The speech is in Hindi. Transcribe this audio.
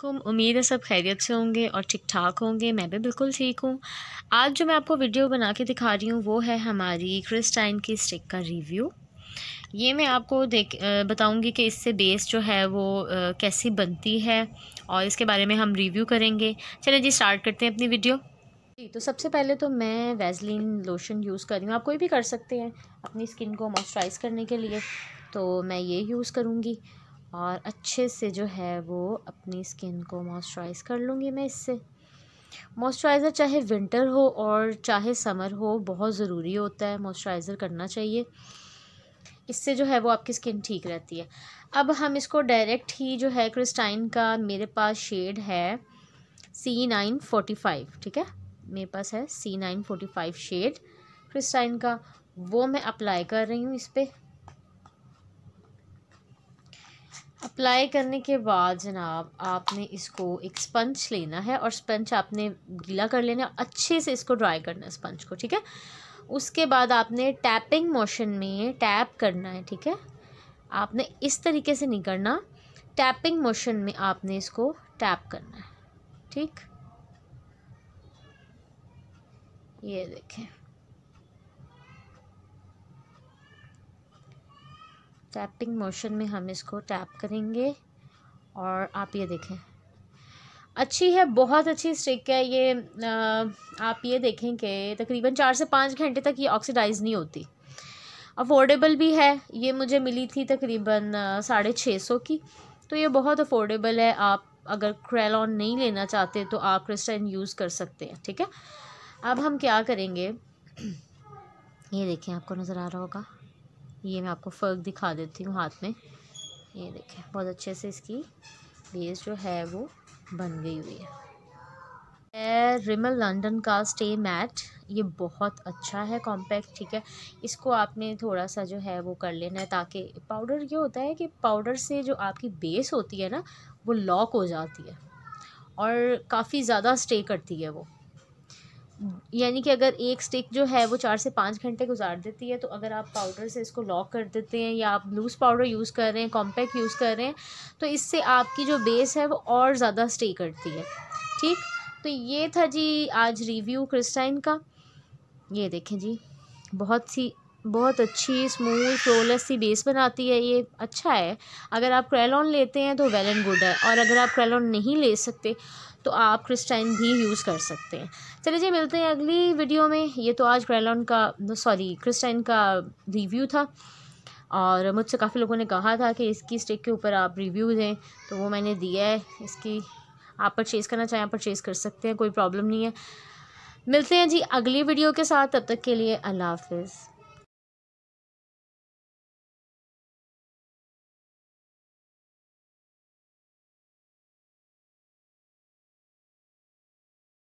कुम उम्मीद है सब खैरियत से होंगे और ठीक ठाक होंगे मैं भी बिल्कुल ठीक हूँ आज जो मैं आपको वीडियो बना के दिखा रही हूँ वो है हमारी क्रिस्टाइन की स्टिक का रिव्यू ये मैं आपको देख बताऊँगी कि इससे बेस जो है वो कैसी बनती है और इसके बारे में हम रिव्यू करेंगे चले जी स्टार्ट करते हैं अपनी वीडियो जी तो सबसे पहले तो मैं वेजलिन लोशन यूज़ कर रही हूँ आप कोई भी कर सकते हैं अपनी स्किन को मॉइस्चराइज़ करने के लिए तो मैं ये यूज़ करूँगी और अच्छे से जो है वो अपनी स्किन को मॉइस्चराइज़ कर लूँगी मैं इससे मॉइस्चराइज़र चाहे विंटर हो और चाहे समर हो बहुत ज़रूरी होता है मॉइस्चराइज़र करना चाहिए इससे जो है वो आपकी स्किन ठीक रहती है अब हम इसको डायरेक्ट ही जो है क्रिस्टाइन का मेरे पास शेड है सी नाइन फोटी फाइव ठीक है मेरे पास है C nine forty five shade Christine का वो मैं अप्लाई कर रही हूँ इस पर अप्लाई करने के बाद जनाब आपने इसको एक स्पंज लेना है और स्पंज आपने गीला कर लेना है अच्छे से इसको ड्राई करना है स्पंज को ठीक है उसके बाद आपने टैपिंग मोशन में टैप करना है ठीक है आपने इस तरीके से नहीं करना टैपिंग मोशन में आपने इसको टैप करना है ठीक ये देखें टैपिंग मोशन में हम इसको टैप करेंगे और आप ये देखें अच्छी है बहुत अच्छी स्टिक है ये आ, आप ये देखें कि तकरीबन चार से पाँच घंटे तक ये ऑक्सीडाइज नहीं होती अफोर्डेबल भी है ये मुझे मिली थी तकरीबन साढ़े छः सौ की तो ये बहुत अफोर्डेबल है आप अगर क्रेलॉन नहीं लेना चाहते तो आप क्रिस्टाइन यूज़ कर सकते हैं ठीक है अब हम क्या करेंगे ये देखें आपको नज़र आ रहा होगा ये मैं आपको फ़र्क दिखा देती हूँ हाथ में ये देखें बहुत अच्छे से इसकी बेस जो है वो बन गई हुई है रिमल लंडन का स्टे मैट ये बहुत अच्छा है कॉम्पैक्ट ठीक है इसको आपने थोड़ा सा जो है वो कर लेना है ताकि पाउडर ये होता है कि पाउडर से जो आपकी बेस होती है ना वो लॉक हो जाती है और काफ़ी ज़्यादा स्टे करती है वो यानी कि अगर एक स्टिक जो है वो चार से पाँच घंटे गुजार देती है तो अगर आप पाउडर से इसको लॉक कर देते हैं या आप लूज़ पाउडर यूज़ कर रहे हैं कॉम्पैक्ट यूज़ कर रहे हैं तो इससे आपकी जो बेस है वो और ज़्यादा स्टे करती है ठीक तो ये था जी आज रिव्यू क्रिस्टाइन का ये देखें जी बहुत सी बहुत अच्छी स्मूथ फ्लोलेस सी बेस बनाती है ये अच्छा है अगर आप क्रेलॉन लेते हैं तो वेल एंड गुड है और अगर आप क्रेलॉन नहीं ले सकते तो आप क्रिस्टाइन भी यूज़ कर सकते हैं चलिए जी मिलते हैं अगली वीडियो में ये तो आज क्रेलॉन का सॉरी क्रिस्टाइन का रिव्यू था और मुझसे काफ़ी लोगों ने कहा था कि इसकी स्टिक के ऊपर आप रिव्यू दें तो वो मैंने दिया है इसकी आप परचेज़ करना चाहें आप परचेज़ कर सकते हैं कोई प्रॉब्लम नहीं है मिलते हैं जी अगली वीडियो के साथ तब तक के लिए अल्लाह हाफिज़